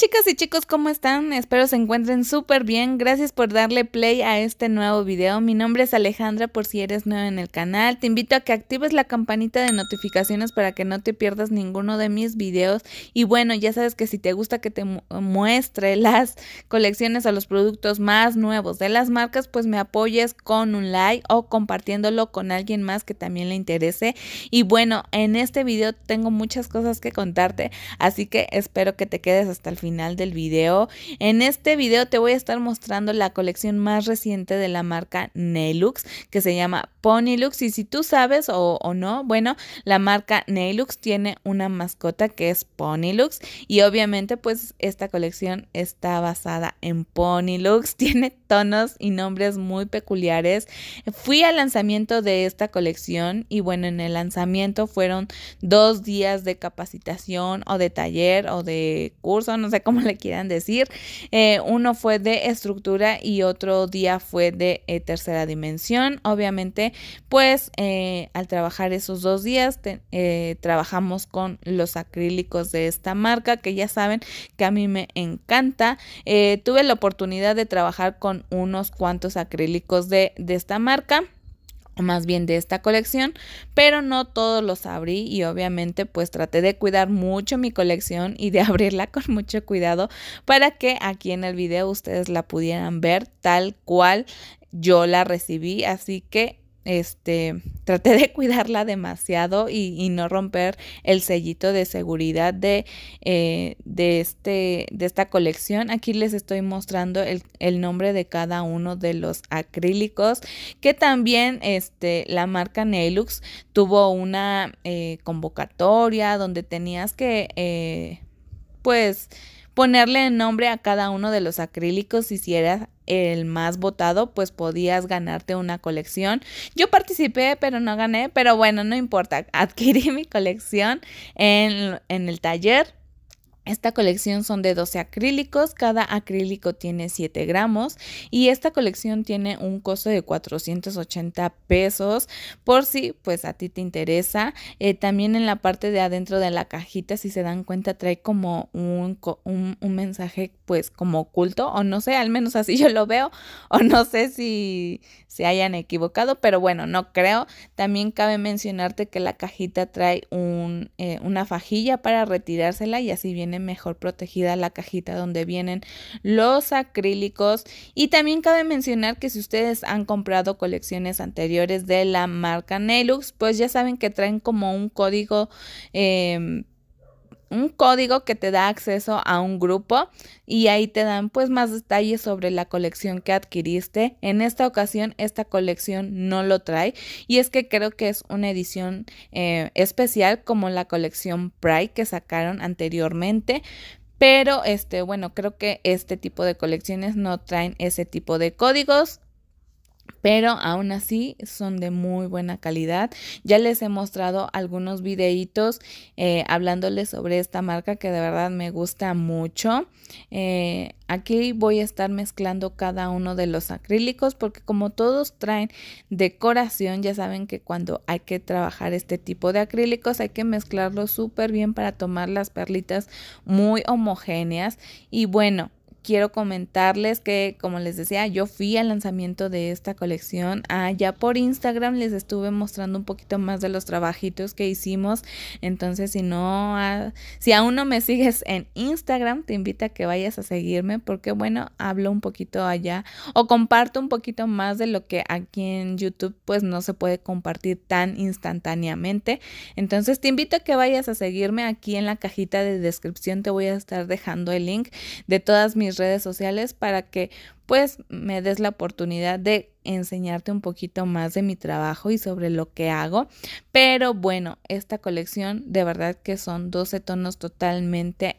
chicas y chicos, ¿cómo están? Espero se encuentren súper bien. Gracias por darle play a este nuevo video. Mi nombre es Alejandra por si eres nuevo en el canal. Te invito a que actives la campanita de notificaciones para que no te pierdas ninguno de mis videos. Y bueno, ya sabes que si te gusta que te muestre las colecciones o los productos más nuevos de las marcas, pues me apoyes con un like o compartiéndolo con alguien más que también le interese. Y bueno, en este video tengo muchas cosas que contarte, así que espero que te quedes hasta el final final del video. En este video te voy a estar mostrando la colección más reciente de la marca Nelux que se llama Ponylux y si tú sabes o, no, bueno, la marca Nelux tiene una mascota que es Ponylux y obviamente pues esta colección está basada en Ponylux, tiene tonos y nombres muy peculiares. Fui al lanzamiento de esta colección y bueno, en el lanzamiento fueron dos días de capacitación o de taller o de curso, no sé como le quieran decir. Eh, uno fue de estructura y otro día fue de eh, tercera dimensión. Obviamente, pues eh, al trabajar esos dos días, trabajamos con los acrílicos de esta marca que ya saben que a mí me encanta. tuve la oportunidad de trabajar con unos cuantos acrílicos de, de esta marca más bien de esta colección, pero no todos los abrí y obviamente pues traté de cuidar mucho mi colección y de abrirla con mucho cuidado para que aquí en el video ustedes la pudieran ver tal cual yo la recibí, así que este, traté de cuidarla demasiado y, no romper el sellito de seguridad de, eh, de, este, de esta colección. Aquí les estoy mostrando el, nombre de cada uno de los acrílicos que también este, la marca Nelux tuvo una eh, convocatoria donde tenías que, eh, pues, ponerle nombre a cada uno de los acrílicos y si eras el más votado, pues podías ganarte una colección. Yo participé, pero no gané, pero bueno, no importa. Adquirí mi colección en, en el taller esta colección son de 12 acrílicos, cada acrílico tiene 7 gramos y esta colección tiene un costo de 480 pesos por si pues a ti te interesa. Eh, también en la parte de adentro de la cajita, si se dan cuenta, trae como un, un, un mensaje pues como oculto o no sé, al menos así yo lo veo o no sé si se hayan equivocado, pero bueno, no creo. También cabe mencionarte que la cajita trae eh, una fajilla para retirársela y así viene mejor protegida la cajita donde vienen los acrílicos. Y también cabe mencionar que si ustedes han comprado colecciones anteriores de la marca Nelux, pues ya saben que traen como un código em, un código que te da acceso a un grupo y ahí te dan pues más detalles sobre la colección que adquiriste. En esta ocasión esta colección no lo trae y es que creo que es una edición eh, especial como la colección Pride que sacaron anteriormente. Pero este, bueno, creo que este tipo de colecciones no traen ese tipo de códigos pero aún así son de muy buena calidad. Ya les he mostrado algunos videitos eh, hablándoles sobre esta marca que de verdad me gusta mucho. Eh, aquí voy a estar mezclando cada uno de los acrílicos porque como todos traen decoración, ya saben que cuando hay que trabajar este tipo de acrílicos hay que mezclarlo súper bien para tomar las perlitas muy homogéneas y bueno quiero comentarles que, como les decía, yo fui al lanzamiento de esta colección. Allá por Instagram les estuve mostrando un poquito más de los trabajitos que hicimos. Entonces, si no, si aún no me sigues en Instagram, te invito a que vayas a seguirme porque, bueno, hablo un poquito allá o comparto un poquito más de lo que aquí en YouTube, pues no se puede compartir tan instantáneamente. Entonces, te invito a que vayas a seguirme aquí en la cajita de descripción. Te voy a estar dejando el link de todas mis redes sociales para que pues me des la oportunidad de enseñarte un poquito más de mi trabajo y sobre lo que hago. Pero bueno, esta colección de verdad que son 12 tonos totalmente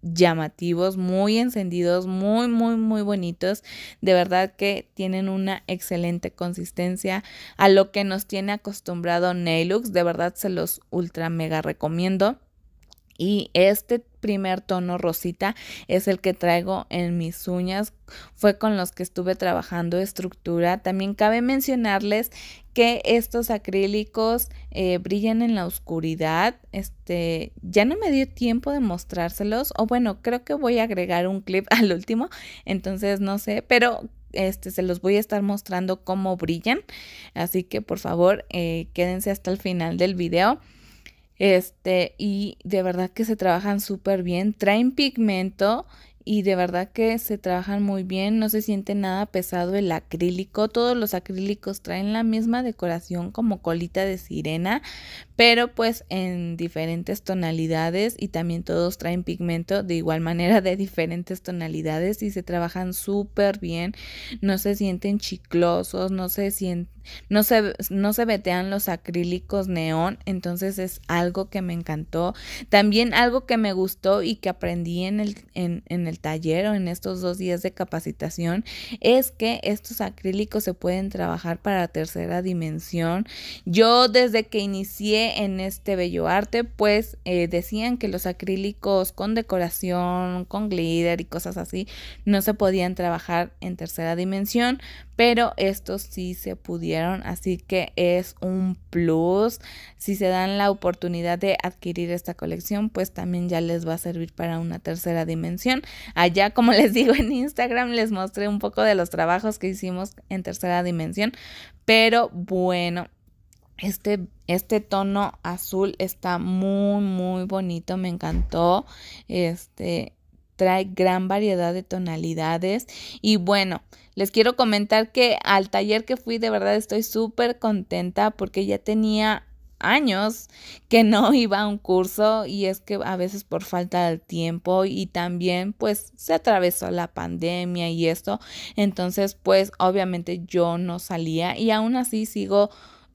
llamativos, muy encendidos, muy, muy, muy bonitos. De verdad que tienen una excelente consistencia a lo que nos tiene acostumbrado Nailux. De verdad se los ultra mega recomiendo. Y este primer tono rosita es el que traigo en mis uñas, fue con los que estuve trabajando estructura. También cabe mencionarles que estos acrílicos eh, brillan en la oscuridad. Este, ya no me dio tiempo de mostrárselos, o bueno, creo que voy a agregar un clip al último, entonces no sé, pero este, se los voy a estar mostrando cómo brillan, así que por favor eh, quédense hasta el final del video. Este, y de verdad que se trabajan súper bien, traen pigmento y de verdad que se trabajan muy bien, no se siente nada pesado el acrílico, todos los acrílicos traen la misma decoración como colita de sirena, pero pues en diferentes tonalidades y también todos traen pigmento de igual manera de diferentes tonalidades y se trabajan súper bien, no se sienten chiclosos, no se sienten, no se, no se vetean los acrílicos neón, entonces es algo que me encantó. También algo que me gustó y que aprendí en el, en el taller o en estos dos días de capacitación es que estos acrílicos se pueden trabajar para tercera dimensión. Yo desde que inicié en este bello arte, pues eh, decían que los acrílicos con decoración, con glitter y cosas así, no se podían trabajar en tercera dimensión, pero estos sí se pudieron, así que es un plus. Si se dan la oportunidad de adquirir esta colección, pues también ya les va a servir para una tercera dimensión. Allá, como les digo en Instagram, les mostré un poco de los trabajos que hicimos en tercera dimensión, pero bueno, este, este, tono azul está muy, muy bonito. Me encantó. Este, trae gran variedad de tonalidades y bueno, les quiero comentar que al taller que fui de verdad estoy súper contenta porque ya tenía años que no iba a un curso y es que a veces por falta de tiempo y también pues se atravesó la pandemia y esto entonces pues obviamente yo no salía y aún así sigo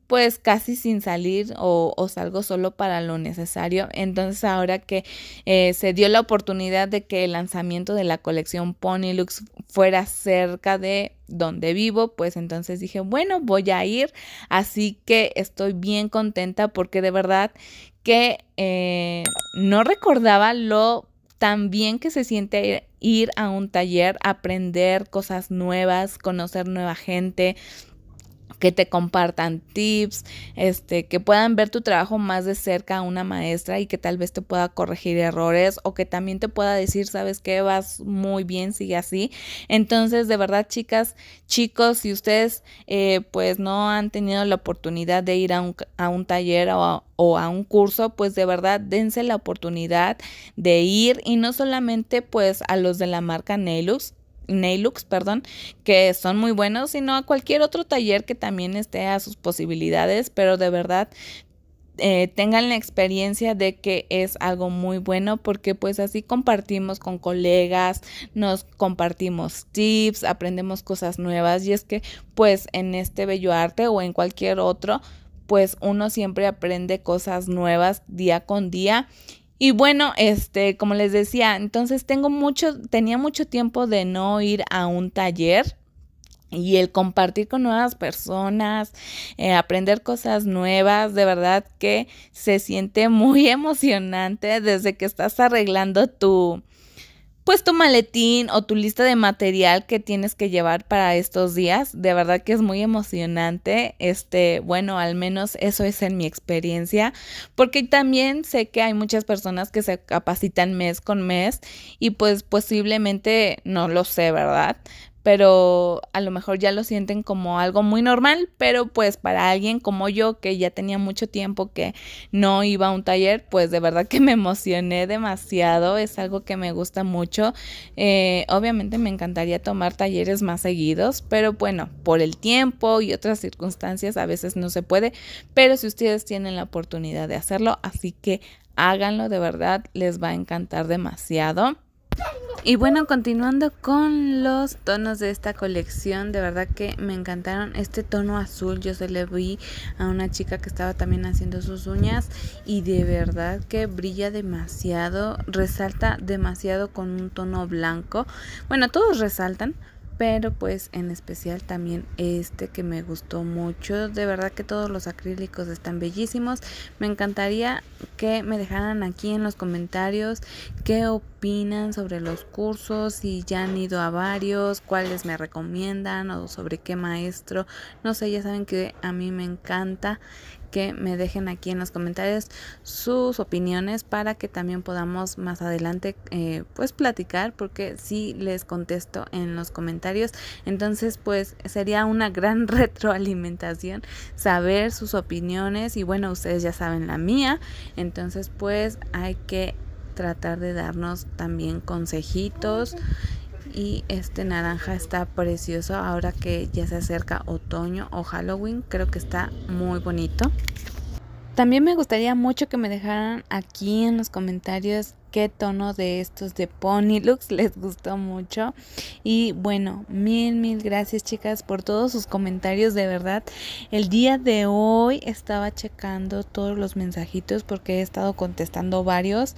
pues casi sin salir o, salgo solo para lo necesario. Entonces ahora que eh, se dio la oportunidad de que el lanzamiento de la colección Ponylux fuera cerca de donde vivo, pues entonces dije, bueno, voy a ir. Así que estoy bien contenta porque de verdad que eh, no recordaba lo tan bien que se siente ir a un taller, aprender cosas nuevas, conocer nueva gente que te compartan tips, este, que puedan ver tu trabajo más de cerca a una maestra y que tal vez te pueda corregir errores o que también te pueda decir, sabes que vas muy bien, sigue así. Entonces, de verdad, chicas, chicos, si ustedes eh, pues no han tenido la oportunidad de ir a un, taller o a, un curso, pues de verdad dense la oportunidad de ir y no solamente pues a los de la marca Nelux, Nailux, perdón, que son muy buenos, sino a cualquier otro taller que también esté a sus posibilidades, pero de verdad eh, tengan la experiencia de que es algo muy bueno porque pues así compartimos con colegas, nos compartimos tips, aprendemos cosas nuevas y es que pues en este bello arte o en cualquier otro pues uno siempre aprende cosas nuevas día con día y bueno, este, como les decía, entonces tengo mucho, tenía mucho tiempo de no ir a un taller y el compartir con nuevas personas, eh, aprender cosas nuevas, de verdad que se siente muy emocionante desde que estás arreglando tu, pues tu maletín o tu lista de material que tienes que llevar para estos días. De verdad que es muy emocionante. Este, bueno, al menos eso es en mi experiencia, porque también sé que hay muchas personas que se capacitan mes con mes y pues posiblemente no lo sé, ¿verdad? pero a lo mejor ya lo sienten como algo muy normal, pero pues para alguien como yo que ya tenía mucho tiempo que no iba a un taller, pues de verdad que me emocioné demasiado, es algo que me gusta mucho. Eh, obviamente me encantaría tomar talleres más seguidos, pero bueno, por el tiempo y otras circunstancias a veces no se puede, pero si ustedes tienen la oportunidad de hacerlo, así que háganlo de verdad, les va a encantar demasiado. Y bueno, continuando con los tonos de esta colección, de verdad que me encantaron este tono azul. Yo se le vi a una chica que estaba también haciendo sus uñas y de verdad que brilla demasiado, resalta demasiado con un tono blanco. Bueno, todos resaltan, pero pues en especial también este que me gustó mucho. De verdad que todos los acrílicos están bellísimos. Me encantaría que me dejaran aquí en los comentarios qué opinan sobre los cursos, si ya han ido a varios, cuáles me recomiendan o sobre qué maestro. No sé, ya saben que a mí me encanta que me dejen aquí en los comentarios sus opiniones para que también podamos más adelante eh, pues platicar porque si les contesto en los comentarios. Entonces pues sería una gran retroalimentación saber sus opiniones y bueno, ustedes ya saben la mía. Entonces pues hay que tratar de darnos también consejitos y este naranja está precioso ahora que ya se acerca otoño o Halloween. Creo que está muy bonito. También me gustaría mucho que me dejaran aquí en los comentarios qué tono de estos de Pony looks les gustó mucho. Y bueno, mil, mil gracias chicas por todos sus comentarios, de verdad. El día de hoy estaba checando todos los mensajitos porque he estado contestando varios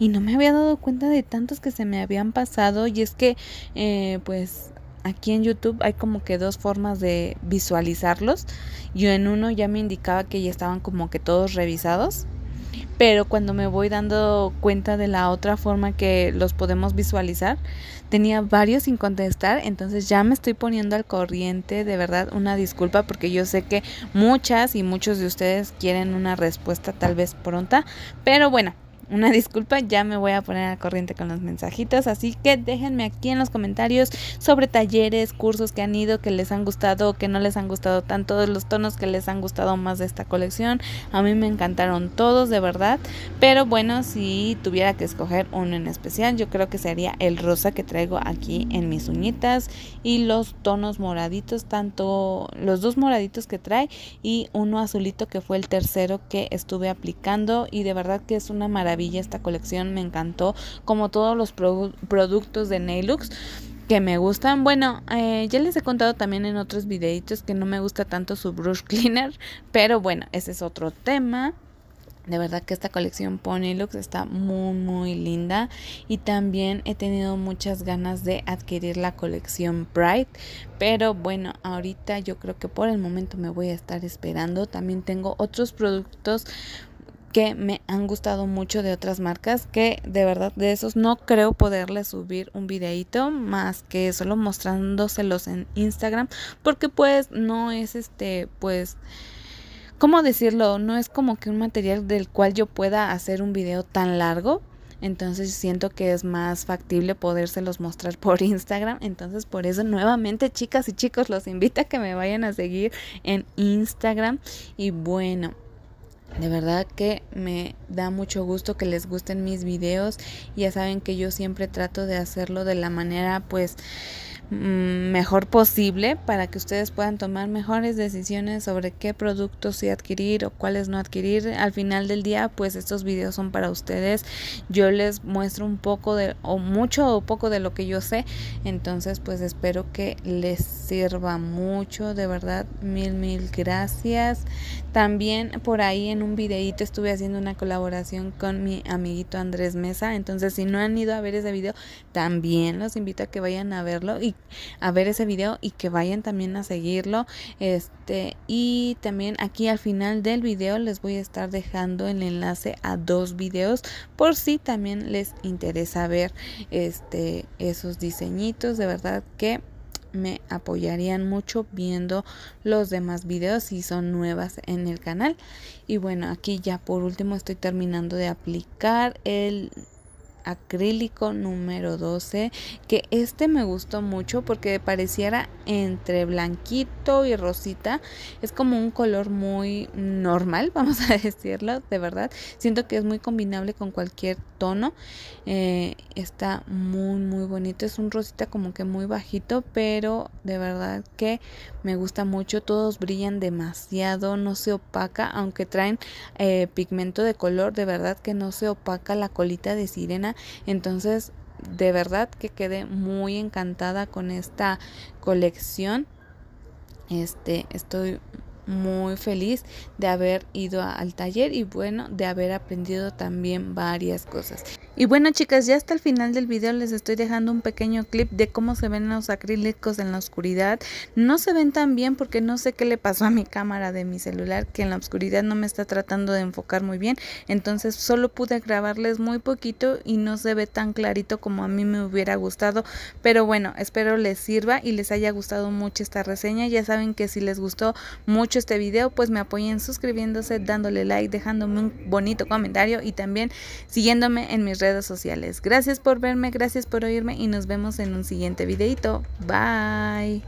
y no me había dado cuenta de tantos que se me habían pasado. Y es que, eh, pues aquí en YouTube hay como que dos formas de visualizarlos. Yo en uno ya me indicaba que ya estaban como que todos revisados, pero cuando me voy dando cuenta de la otra forma que los podemos visualizar, tenía varios sin contestar, entonces ya me estoy poniendo al corriente, de verdad una disculpa porque yo sé que muchas y muchos de ustedes quieren una respuesta tal vez pronta, pero bueno una disculpa, ya me voy a poner a corriente con los mensajitos, así que déjenme aquí en los comentarios sobre talleres, cursos que han ido, que les han gustado, que no les han gustado tanto, los tonos que les han gustado más de esta colección. A mí me encantaron todos, de verdad, pero bueno, si tuviera que escoger uno en especial, yo creo que sería el rosa que traigo aquí en mis uñitas y los tonos moraditos, tanto los dos moraditos que trae y uno azulito que fue el tercero que estuve aplicando y de verdad que es una maravilla esta colección, me encantó, como todos los productos de Nailux que me gustan. Bueno, eh, ya les he contado también en otros videitos que no me gusta tanto su brush cleaner, pero bueno, ese es otro tema. De verdad que esta colección Ponylux está muy muy linda y también he tenido muchas ganas de adquirir la colección Bright pero bueno, ahorita yo creo que por el momento me voy a estar esperando. También tengo otros productos que me han gustado mucho de otras marcas que de verdad de esos no creo poderles subir un videito más que solo mostrándoselos en Instagram porque pues no es este pues ¿cómo decirlo? No es como que un material del cual yo pueda hacer un video tan largo. Entonces siento que es más factible podérselos mostrar por Instagram. Entonces por eso nuevamente chicas y chicos los invito a que me vayan a seguir en Instagram. Y bueno, de verdad que me da mucho gusto que les gusten mis videos. Ya saben que yo siempre trato de hacerlo de la manera pues Mm, mejor posible para que ustedes puedan tomar mejores decisiones sobre qué productos sí adquirir o cuáles no adquirir. Al final del día, pues estos videos son para ustedes. Yo les muestro un poco de o mucho o poco de lo que yo sé. Entonces, pues espero que les sirva mucho. De verdad, mil, mil gracias. También por ahí en un videito estuve haciendo una colaboración con mi amiguito Andrés Mesa. Entonces, si no han ido a ver ese video, también los invito a que vayan a verlo y a ver ese video y que vayan también a seguirlo. Este, y también aquí al final del video les voy a estar dejando el enlace a dos videos por si también les interesa ver este esos diseñitos, de verdad que me apoyarían mucho viendo los demás videos si son nuevas en el canal y bueno aquí ya por último estoy terminando de aplicar el acrílico número 12, que este me gustó mucho porque pareciera entre blanquito y rosita. Es como un color muy normal, vamos a decirlo, de verdad. Siento que es muy combinable con cualquier tono. Eh, está muy, muy bonito. Es un rosita como que muy bajito, pero de verdad que me gusta mucho. Todos brillan demasiado, no se opaca, aunque traen eh, pigmento de color, de verdad que no se opaca la colita de sirena entonces, de verdad que quedé muy encantada con esta colección. Este, estoy muy feliz de haber ido al taller y bueno, de haber aprendido también varias cosas. Y bueno chicas, ya hasta el final del video les estoy dejando un pequeño clip de cómo se ven los acrílicos en la oscuridad. No se ven tan bien porque no sé qué le pasó a mi cámara de mi celular que en la oscuridad no me está tratando de enfocar muy bien. Entonces solo pude grabarles muy poquito y no se ve tan clarito como a mí me hubiera gustado. Pero bueno, espero les sirva y les haya gustado mucho esta reseña. Ya saben que si les gustó mucho este video, pues me apoyen suscribiéndose, dándole like, dejándome un bonito comentario y también siguiéndome en mis redes sociales. Gracias por verme, gracias por oírme y nos vemos en un siguiente videito. Bye.